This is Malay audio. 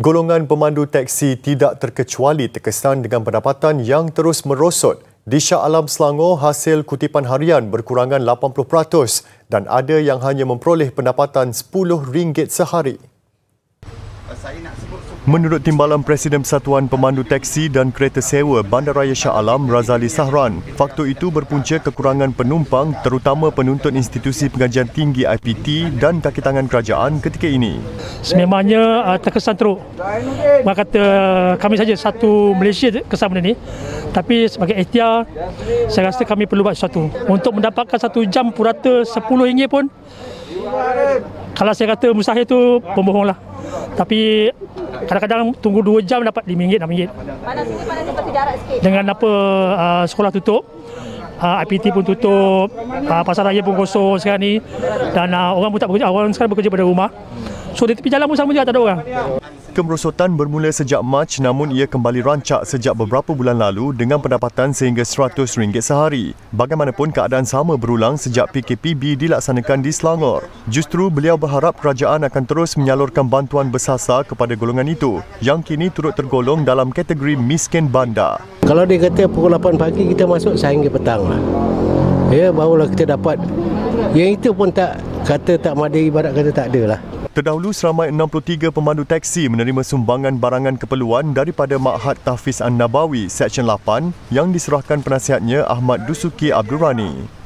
Golongan pemandu teksi tidak terkecuali terkesan dengan pendapatan yang terus merosot. Di Shah Alam Selangor, hasil kutipan harian berkurangan 80% dan ada yang hanya memperoleh pendapatan RM10 sehari. Menurut Timbalan Presiden Persatuan Pemandu Teksi dan Kereta Sewa Bandaraya Shah Alam Razali Sahran, faktor itu berpunca kekurangan penumpang terutama penuntut institusi pengajian tinggi IPT dan kaki tangan kerajaan ketika ini. Sememangnya ah, terkesan teruk. Mak kata kami saja satu Malaysia kesan benda ini. Tapi sebagai etia, saya rasa kami perlu buat sesuatu. Untuk mendapatkan satu jam purata RM10 pun, kalau saya kata mustahil itu, pembohonglah. Tapi kadang-kadang tunggu 2 jam dapat RM5, RM6. Panas ini panas seperti jarak sikit. Dengan apa uh, sekolah tutup, uh, ah, IPT pun tutup, uh, pasar raya pun kosong sekarang ni. Dan uh, orang pun tak bekerja, orang sekarang bekerja pada rumah. So di tepi jalan pun sama juga tak ada orang. Kemerosotan bermula sejak Mac namun ia kembali rancak sejak beberapa bulan lalu dengan pendapatan sehingga RM100 sehari. Bagaimanapun keadaan sama berulang sejak PKPB dilaksanakan di Selangor. Justru beliau berharap kerajaan akan terus menyalurkan bantuan bersasar kepada golongan itu yang kini turut tergolong dalam kategori miskin bandar. Kalau dia kata pukul 8 pagi kita masuk sehingga petang lah. Ya, barulah kita dapat. Yang itu pun tak kata tak madai ibarat kata tak ada lah. Terdahulu, seramai 63 pemandu teksi menerima sumbangan barangan keperluan daripada Ma'had Tahfiz An-Nabawi, Seksyen 8 yang diserahkan penasihatnya Ahmad Dusuki Abdul Rani.